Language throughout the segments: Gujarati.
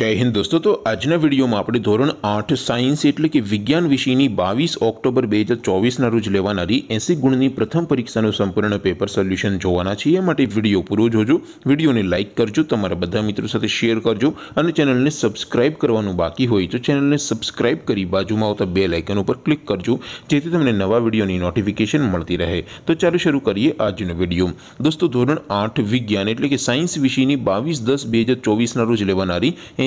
જય હિન્દ દોસ્તો તો આજના વિડીયોમાં આપણે ધોરણ આઠ સાયન્સ એટલે કે વિજ્ઞાન વિષયની બાવીસ ઓક્ટોબર બે હજાર ચોવીસના રોજ લેવાનારી એસી ગુણની પ્રથમ પરીક્ષાનું સંપૂર્ણ પેપર સોલ્યુશન જોવાના છીએ એ માટે વિડીયો પૂરો જોજો વિડીયોને લાઇક કરજો તમારા બધા મિત્રો સાથે શેર કરજો અને ચેનલને સબસ્ક્રાઇબ કરવાનું બાકી હોય તો ચેનલને સબસ્ક્રાઇબ કરી બાજુમાં આવતા બે લાઇકન ઉપર ક્લિક કરજો જેથી તમને નવા વિડીયોની નોટિફિકેશન મળતી રહે તો ચાલો શરૂ કરીએ આજનો વિડીયો દોસ્તો ધોરણ આઠ વિજ્ઞાન એટલે કે સાયન્સ વિષયની બાવીસ દસ બે હજાર ચોવીસના રોજ લેવાનારી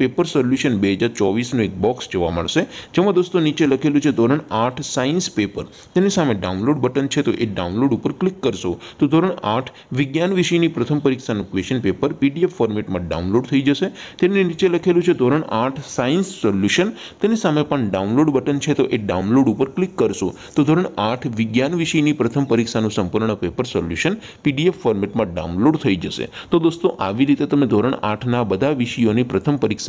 પેપર સોલ્યુશન બે હજાર ચોવીસનું એક બોક્સ જોવા મળશે જેમાં દોસ્તો નીચે લખેલું છે ધોરણ આઠ સાયન્સ પેપર તેની સામે ડાઉનલોડ બટન છે તો એ ડાઉનલોડ ઉપર ક્લિક કરશો તો ધોરણ આઠ વિજ્ઞાન વિષયની પ્રથમ પરીક્ષાનું ક્વેશ્ચન પેપર પીડીએફ ફોર્મેટમાં ડાઉનલોડ થઈ જશે તેની નીચે લખેલું છે ધોરણ આઠ સાયન્સ સોલ્યુશન તેની સામે પણ ડાઉનલોડ બટન છે તો એ ડાઉનલોડ ઉપર ક્લિક કરશો તો ધોરણ આઠ વિજ્ઞાન વિષયની પ્રથમ પરીક્ષાનું સંપૂર્ણ પેપર સોલ્યુશન પીડીએફ ફોર્મેટમાં ડાઉનલોડ થઈ જશે તો દોસ્તો આવી રીતે તમે ધોરણ આઠના બધા વિષયોની પ્રથમ પરીક્ષા